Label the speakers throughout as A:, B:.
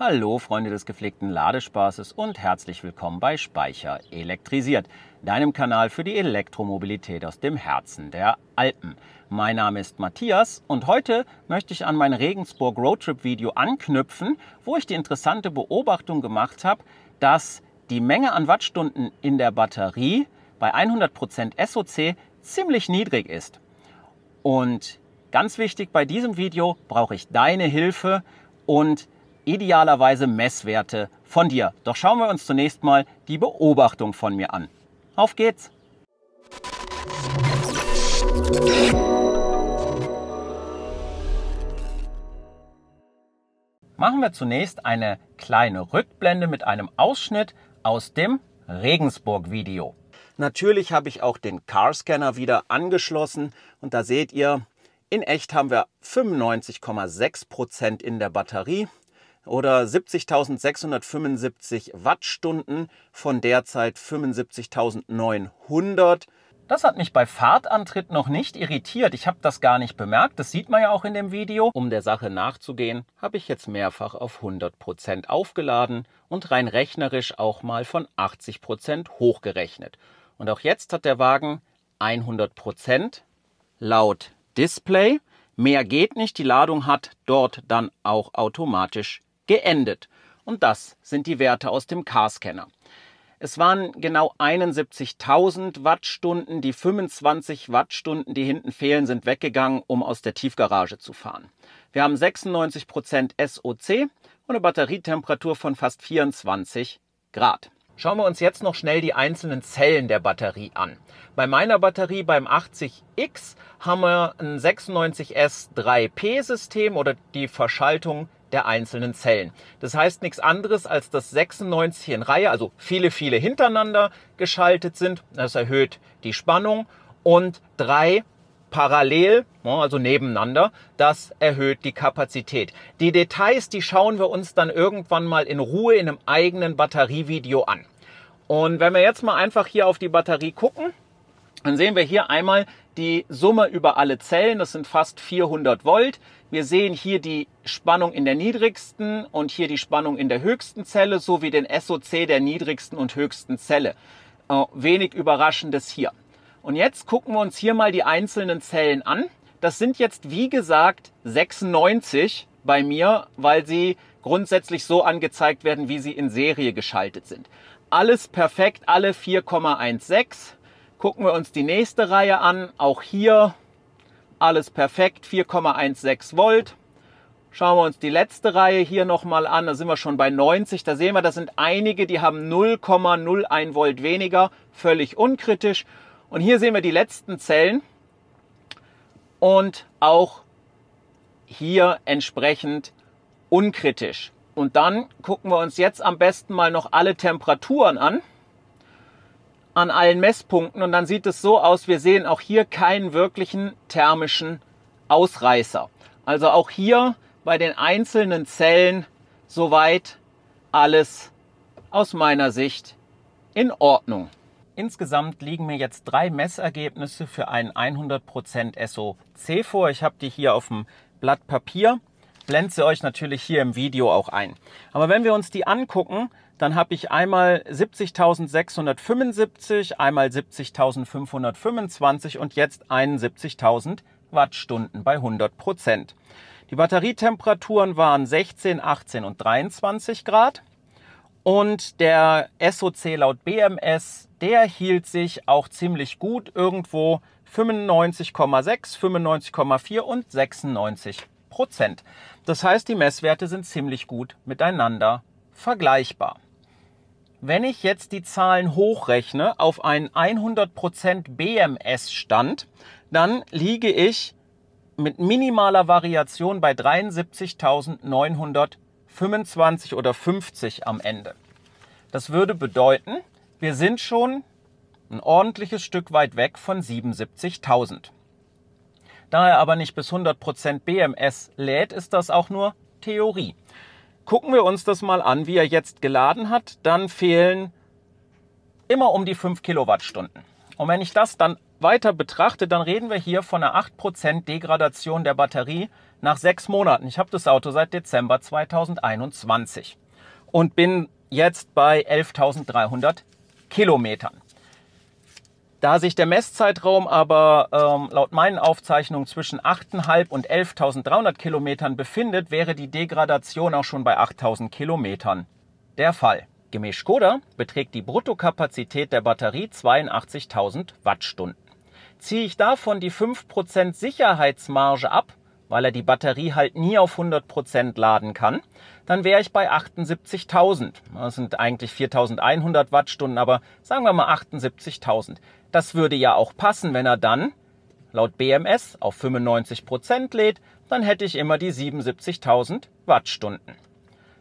A: Hallo Freunde des gepflegten Ladespaßes und herzlich willkommen bei Speicher elektrisiert, deinem Kanal für die Elektromobilität aus dem Herzen der Alpen. Mein Name ist Matthias und heute möchte ich an mein Regensburg Roadtrip Video anknüpfen, wo ich die interessante Beobachtung gemacht habe, dass die Menge an Wattstunden in der Batterie bei 100% SOC ziemlich niedrig ist. Und ganz wichtig bei diesem Video brauche ich deine Hilfe und idealerweise Messwerte von dir. Doch schauen wir uns zunächst mal die Beobachtung von mir an. Auf geht's! Machen wir zunächst eine kleine Rückblende mit einem Ausschnitt aus dem Regensburg-Video. Natürlich habe ich auch den Carscanner wieder angeschlossen und da seht ihr, in echt haben wir 95,6% Prozent in der Batterie oder 70.675 Wattstunden von derzeit 75.900. Das hat mich bei Fahrtantritt noch nicht irritiert. Ich habe das gar nicht bemerkt. Das sieht man ja auch in dem Video. Um der Sache nachzugehen, habe ich jetzt mehrfach auf 100% aufgeladen und rein rechnerisch auch mal von 80% hochgerechnet. Und auch jetzt hat der Wagen 100% laut Display. Mehr geht nicht. Die Ladung hat dort dann auch automatisch geendet. Und das sind die Werte aus dem K-Scanner. Es waren genau 71.000 Wattstunden. Die 25 Wattstunden, die hinten fehlen, sind weggegangen, um aus der Tiefgarage zu fahren. Wir haben 96% Prozent SOC und eine Batterietemperatur von fast 24 Grad. Schauen wir uns jetzt noch schnell die einzelnen Zellen der Batterie an. Bei meiner Batterie beim 80X haben wir ein 96S3P-System oder die Verschaltung der einzelnen Zellen. Das heißt nichts anderes, als dass 96 in Reihe, also viele, viele hintereinander geschaltet sind. Das erhöht die Spannung und drei parallel, ne, also nebeneinander, das erhöht die Kapazität. Die Details, die schauen wir uns dann irgendwann mal in Ruhe in einem eigenen Batterievideo an. Und wenn wir jetzt mal einfach hier auf die Batterie gucken, dann sehen wir hier einmal die Summe über alle Zellen, das sind fast 400 Volt. Wir sehen hier die Spannung in der niedrigsten und hier die Spannung in der höchsten Zelle sowie den SOC der niedrigsten und höchsten Zelle. Äh, wenig überraschendes hier. Und jetzt gucken wir uns hier mal die einzelnen Zellen an. Das sind jetzt, wie gesagt, 96 bei mir, weil sie grundsätzlich so angezeigt werden, wie sie in Serie geschaltet sind. Alles perfekt, alle 4,16. Gucken wir uns die nächste Reihe an. Auch hier alles perfekt, 4,16 Volt. Schauen wir uns die letzte Reihe hier nochmal an. Da sind wir schon bei 90. Da sehen wir, das sind einige, die haben 0,01 Volt weniger. Völlig unkritisch. Und hier sehen wir die letzten Zellen. Und auch hier entsprechend unkritisch. Und dann gucken wir uns jetzt am besten mal noch alle Temperaturen an an allen Messpunkten und dann sieht es so aus, wir sehen auch hier keinen wirklichen thermischen Ausreißer. Also auch hier bei den einzelnen Zellen soweit alles aus meiner Sicht in Ordnung. Insgesamt liegen mir jetzt drei Messergebnisse für einen 100% SOC vor. Ich habe die hier auf dem Blatt Papier, blende sie euch natürlich hier im Video auch ein. Aber wenn wir uns die angucken, dann habe ich einmal 70.675, einmal 70.525 und jetzt 71.000 Wattstunden bei 100 Prozent. Die Batterietemperaturen waren 16, 18 und 23 Grad. Und der SOC laut BMS, der hielt sich auch ziemlich gut irgendwo 95,6, 95,4 und 96 Prozent. Das heißt, die Messwerte sind ziemlich gut miteinander vergleichbar. Wenn ich jetzt die Zahlen hochrechne auf einen 100% BMS-Stand, dann liege ich mit minimaler Variation bei 73.925 oder 50 am Ende. Das würde bedeuten, wir sind schon ein ordentliches Stück weit weg von 77.000. Da er aber nicht bis 100% BMS lädt, ist das auch nur Theorie. Gucken wir uns das mal an, wie er jetzt geladen hat. Dann fehlen immer um die 5 Kilowattstunden. Und wenn ich das dann weiter betrachte, dann reden wir hier von einer 8% Degradation der Batterie nach sechs Monaten. Ich habe das Auto seit Dezember 2021 und bin jetzt bei 11.300 Kilometern. Da sich der Messzeitraum aber ähm, laut meinen Aufzeichnungen zwischen 8.500 und 11.300 Kilometern befindet, wäre die Degradation auch schon bei 8.000 Kilometern der Fall. Gemäß Skoda beträgt die Bruttokapazität der Batterie 82.000 Wattstunden. Ziehe ich davon die 5% Sicherheitsmarge ab, weil er die Batterie halt nie auf 100% laden kann, dann wäre ich bei 78.000. Das sind eigentlich 4.100 Wattstunden, aber sagen wir mal 78.000. Das würde ja auch passen, wenn er dann laut BMS auf 95% Prozent lädt, dann hätte ich immer die 77.000 Wattstunden.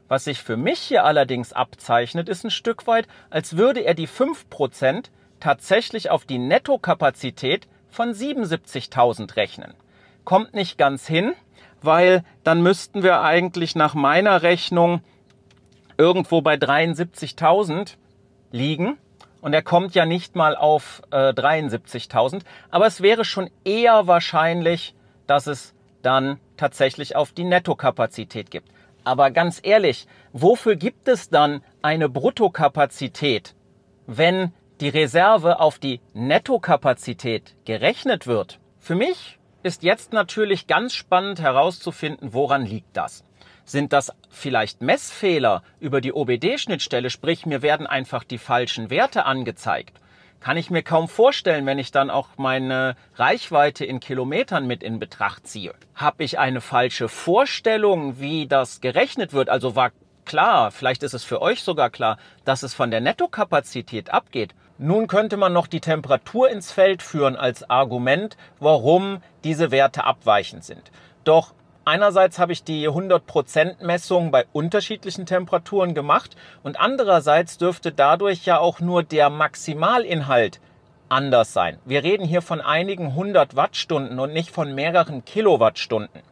A: Was sich für mich hier allerdings abzeichnet, ist ein Stück weit, als würde er die 5% tatsächlich auf die Nettokapazität von 77.000 rechnen. Kommt nicht ganz hin, weil dann müssten wir eigentlich nach meiner Rechnung irgendwo bei 73.000 liegen und er kommt ja nicht mal auf äh, 73.000. Aber es wäre schon eher wahrscheinlich, dass es dann tatsächlich auf die Nettokapazität gibt. Aber ganz ehrlich, wofür gibt es dann eine Bruttokapazität, wenn die Reserve auf die Nettokapazität gerechnet wird? Für mich ist jetzt natürlich ganz spannend herauszufinden, woran liegt das? Sind das vielleicht Messfehler über die OBD-Schnittstelle, sprich mir werden einfach die falschen Werte angezeigt? Kann ich mir kaum vorstellen, wenn ich dann auch meine Reichweite in Kilometern mit in Betracht ziehe. Habe ich eine falsche Vorstellung, wie das gerechnet wird? Also war klar, vielleicht ist es für euch sogar klar, dass es von der Nettokapazität abgeht. Nun könnte man noch die Temperatur ins Feld führen als Argument, warum diese Werte abweichend sind. Doch einerseits habe ich die 100% Messung bei unterschiedlichen Temperaturen gemacht und andererseits dürfte dadurch ja auch nur der Maximalinhalt anders sein. Wir reden hier von einigen 100 Wattstunden und nicht von mehreren Kilowattstunden.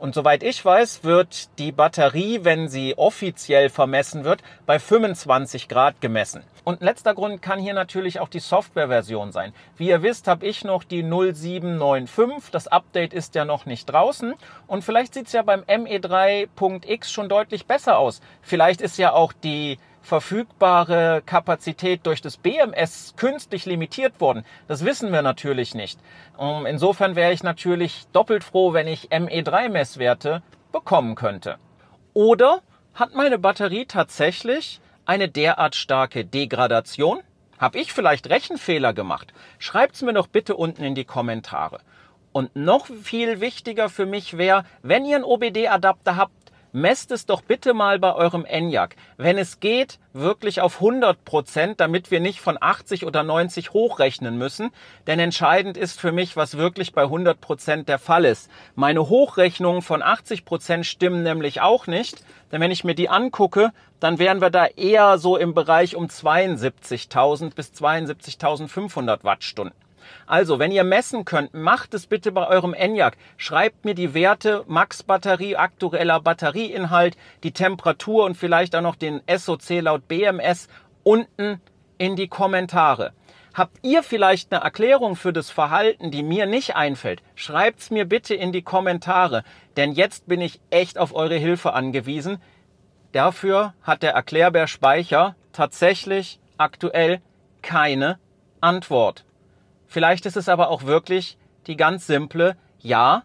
A: Und soweit ich weiß, wird die Batterie, wenn sie offiziell vermessen wird, bei 25 Grad gemessen. Und letzter Grund kann hier natürlich auch die Softwareversion sein. Wie ihr wisst, habe ich noch die 0795. Das Update ist ja noch nicht draußen. Und vielleicht sieht es ja beim ME3.x schon deutlich besser aus. Vielleicht ist ja auch die verfügbare Kapazität durch das BMS künstlich limitiert worden? Das wissen wir natürlich nicht. Ähm, insofern wäre ich natürlich doppelt froh, wenn ich ME3-Messwerte bekommen könnte. Oder hat meine Batterie tatsächlich eine derart starke Degradation? Habe ich vielleicht Rechenfehler gemacht? Schreibt es mir doch bitte unten in die Kommentare. Und noch viel wichtiger für mich wäre, wenn ihr einen OBD-Adapter habt, messt es doch bitte mal bei eurem ENIAC. Wenn es geht, wirklich auf 100 Prozent, damit wir nicht von 80 oder 90 hochrechnen müssen. Denn entscheidend ist für mich, was wirklich bei 100 Prozent der Fall ist. Meine Hochrechnungen von 80 Prozent stimmen nämlich auch nicht. Denn wenn ich mir die angucke, dann wären wir da eher so im Bereich um 72.000 bis 72.500 Wattstunden. Also, wenn ihr messen könnt, macht es bitte bei eurem ENIAC. Schreibt mir die Werte, Max-Batterie, aktueller Batterieinhalt, die Temperatur und vielleicht auch noch den SOC laut BMS unten in die Kommentare. Habt ihr vielleicht eine Erklärung für das Verhalten, die mir nicht einfällt? Schreibt es mir bitte in die Kommentare, denn jetzt bin ich echt auf eure Hilfe angewiesen. Dafür hat der Erklärbär Speicher tatsächlich aktuell keine Antwort. Vielleicht ist es aber auch wirklich die ganz simple, ja,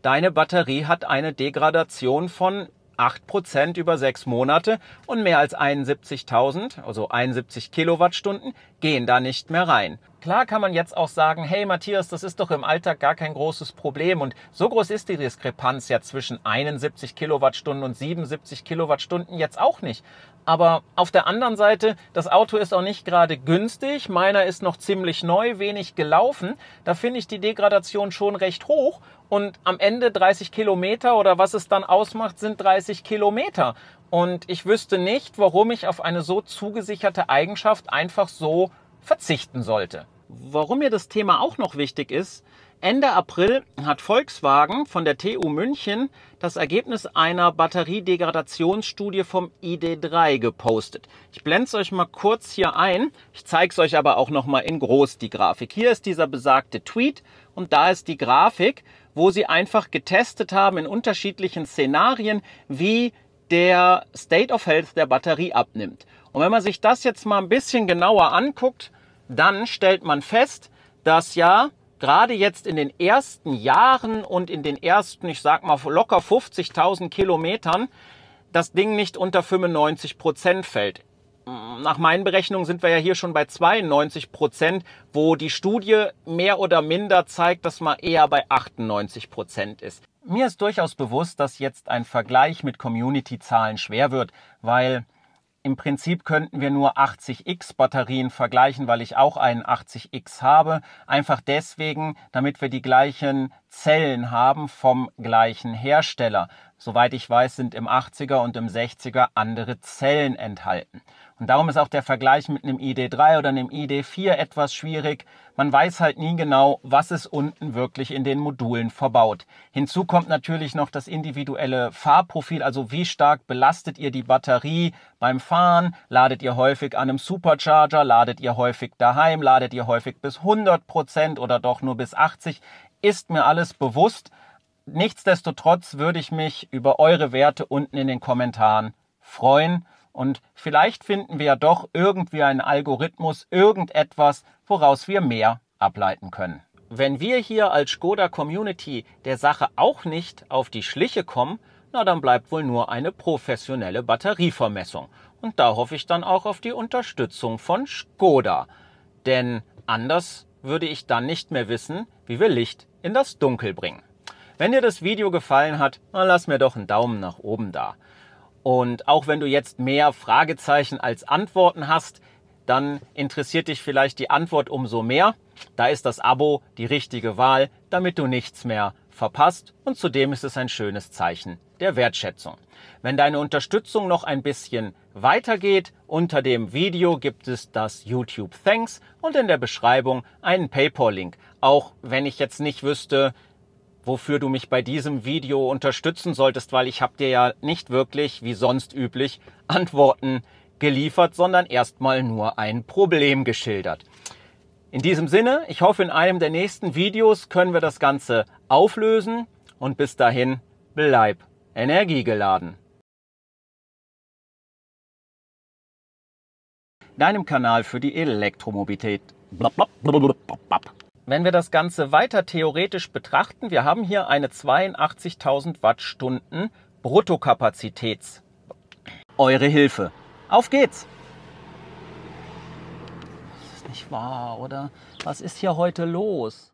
A: deine Batterie hat eine Degradation von 8% über sechs Monate und mehr als 71.000, also 71 Kilowattstunden, gehen da nicht mehr rein. Klar kann man jetzt auch sagen, hey Matthias, das ist doch im Alltag gar kein großes Problem und so groß ist die Diskrepanz ja zwischen 71 Kilowattstunden und 77 Kilowattstunden jetzt auch nicht. Aber auf der anderen Seite, das Auto ist auch nicht gerade günstig. Meiner ist noch ziemlich neu, wenig gelaufen. Da finde ich die Degradation schon recht hoch. Und am Ende 30 Kilometer oder was es dann ausmacht, sind 30 Kilometer. Und ich wüsste nicht, warum ich auf eine so zugesicherte Eigenschaft einfach so verzichten sollte. Warum mir das Thema auch noch wichtig ist, Ende April hat Volkswagen von der TU München das Ergebnis einer Batteriedegradationsstudie vom ID3 gepostet. Ich blende es euch mal kurz hier ein. Ich zeige es euch aber auch nochmal in groß, die Grafik. Hier ist dieser besagte Tweet und da ist die Grafik, wo sie einfach getestet haben in unterschiedlichen Szenarien, wie der State of Health der Batterie abnimmt. Und wenn man sich das jetzt mal ein bisschen genauer anguckt, dann stellt man fest, dass ja gerade jetzt in den ersten Jahren und in den ersten, ich sag mal locker 50.000 Kilometern, das Ding nicht unter 95 Prozent fällt. Nach meinen Berechnungen sind wir ja hier schon bei 92 Prozent, wo die Studie mehr oder minder zeigt, dass man eher bei 98 Prozent ist. Mir ist durchaus bewusst, dass jetzt ein Vergleich mit Community-Zahlen schwer wird, weil im Prinzip könnten wir nur 80x Batterien vergleichen, weil ich auch einen 80x habe. Einfach deswegen, damit wir die gleichen Zellen haben vom gleichen Hersteller. Soweit ich weiß, sind im 80er und im 60er andere Zellen enthalten. Und darum ist auch der Vergleich mit einem ID3 oder einem ID4 etwas schwierig. Man weiß halt nie genau, was ist unten wirklich in den Modulen verbaut. Hinzu kommt natürlich noch das individuelle Fahrprofil, also wie stark belastet ihr die Batterie beim Fahren, ladet ihr häufig an einem Supercharger, ladet ihr häufig daheim, ladet ihr häufig bis 100% Prozent oder doch nur bis 80, ist mir alles bewusst Nichtsdestotrotz würde ich mich über eure Werte unten in den Kommentaren freuen. Und vielleicht finden wir ja doch irgendwie einen Algorithmus, irgendetwas, woraus wir mehr ableiten können. Wenn wir hier als Skoda Community der Sache auch nicht auf die Schliche kommen, na dann bleibt wohl nur eine professionelle Batterievermessung. Und da hoffe ich dann auch auf die Unterstützung von Skoda. Denn anders würde ich dann nicht mehr wissen, wie wir Licht in das Dunkel bringen. Wenn dir das Video gefallen hat, dann lass mir doch einen Daumen nach oben da. Und auch wenn du jetzt mehr Fragezeichen als Antworten hast, dann interessiert dich vielleicht die Antwort umso mehr. Da ist das Abo die richtige Wahl, damit du nichts mehr verpasst und zudem ist es ein schönes Zeichen der Wertschätzung. Wenn deine Unterstützung noch ein bisschen weitergeht, unter dem Video gibt es das YouTube Thanks und in der Beschreibung einen PayPal-Link. Auch wenn ich jetzt nicht wüsste, wofür du mich bei diesem Video unterstützen solltest, weil ich habe dir ja nicht wirklich, wie sonst üblich, Antworten geliefert, sondern erstmal nur ein Problem geschildert. In diesem Sinne, ich hoffe, in einem der nächsten Videos können wir das Ganze auflösen und bis dahin bleib energiegeladen. Deinem Kanal für die Elektromobilität. Blablabla. Wenn wir das Ganze weiter theoretisch betrachten, wir haben hier eine 82.000 Wattstunden Bruttokapazitäts. Eure Hilfe. Auf geht's! Das ist nicht wahr, oder? Was ist hier heute los?